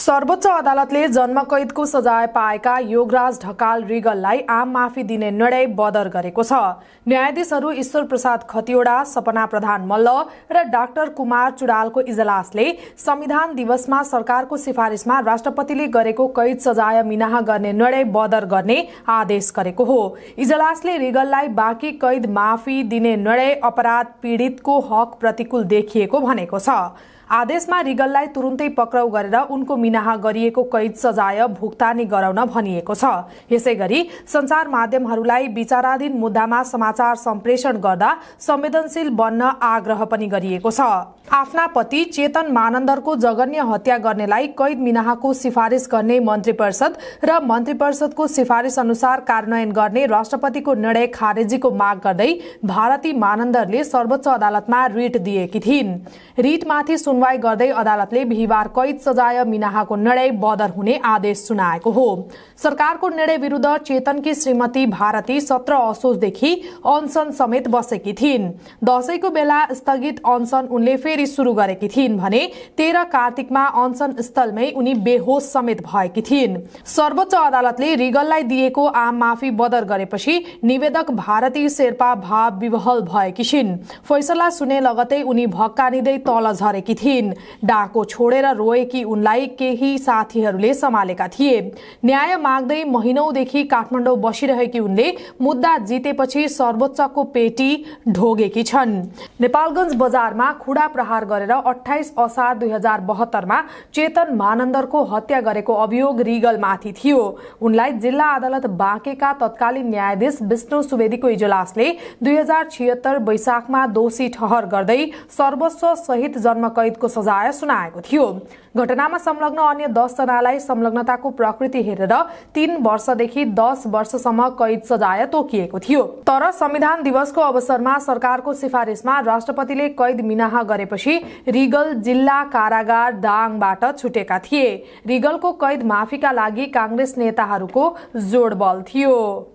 सर्वोच्च अदालतले जन्मकैदको सजाय पाएका योगराज ढकाल रिगललाई आम माफी दिने निर्णय बदर गरेको छ न्यायाधीशहरू ईश्वर प्रसाद खतिवडा सपना प्रधान मल्ल र डाक्टर कुमार चुडालको इजलासले संविधान दिवसमा सरकारको सिफारिसमा राष्ट्रपतिले गरेको कैद सजाय मिनाह गर्ने निर्णय बदर गर्ने आदेश गरेको हो इजलासले रिगललाई बाँकी कैद माफी दिने निर्णय अपराध पीडितको हक प्रतिकूल देखिएको भनेको छ आदेशमा रिगललाई तुरुन्तै पक्राउ गरेर उनको मिनाहा गरिएको कैद सजाय भुक्तानी गराउन भनिएको छ यसै गरी संचार माध्यमहरूलाई विचाराधीन मुद्दामा समाचार सम्प्रेषण गर्दा संवेदनशील बन्न आग्रह पनि गरिएको छ आफ्ना पति चेतन मानन्दरको जगन्य हत्या गर्नेलाई कैद मिनाहाको सिफारिस गर्ने मन्त्री परिषद र मन्त्री परिषदको सिफारिस अनुसार कार्यान्वयन गर्ने राष्ट्रपतिको निर्णय खारेजीको माग गर्दै भारती मानन्दरले सर्वोच्च अदालतमा रिट दिएकी थिइन् रिटमाथि सुन सुनवाई गर्दै अदालतले बिहिबार कैद सजाय मिनाहाको निर्णय बदर हुने आदेश सुनाएको हो सरकारको निर्णय विरूद्ध चेतनकी श्रीमती भारती सत्र असोजदेखि अनसन समेत बसेकी थिइन् दशैंको बेला स्थगित अनसन उनले फेरि शुरू गरेकी थिइन् भने तेह्र कार्तिकमा अनसन स्थलमै उनी बेहोस समेत भएकी थिइन् सर्वोच्च अदालतले रिगललाई दिएको आम माफी बदर गरेपछि निवेदक भारती शेर्पा भाव विवहल भएकी छिन् फैसला सुने लगतै उनी भक्कानिँदै तल झरेकी थिइन् डाको छोडेर रोएकी उनलाई केही साथीहरूले सम्हालेका थिए न्याय माग्दै महिनौदेखि काठमाडौँ बसिरहेकी उनले मुद्दा जितेपछि सर्वोच्चको पेटी ढोगेकी छन् नेपालगंज बजारमा खुडा प्रहार गरेर अठाइस असार दुई हजार बहत्तरमा चेतन मानन्दरको हत्या गरेको अभियोग रिगलमाथि थियो उनलाई जिल्ला अदालत बाँकेका तत्कालीन न्यायाधीश विष्णु सुवेदीको इजलासले दुई हजार छिहत्तर वैशाखमा दोषी ठहर गर्दै सर्वस्व सहित जन्मकैद कैदको सजाय सुनाएको थियो घटनामा संलग्न अन्य दसजनालाई संलग्नताको प्रकृति हेरेर तीन वर्षदेखि दस वर्षसम्म कैद सजाय तोकिएको थियो तर संविधान दिवसको अवसरमा सरकारको सिफारिसमा राष्ट्रपतिले कैद मिनाह गरेपछि रिगल जिल्ला कारागार दाङबाट छुटेका थिए रिगलको कैद माफीका लागि काङ्ग्रेस नेताहरूको जोडबल थियो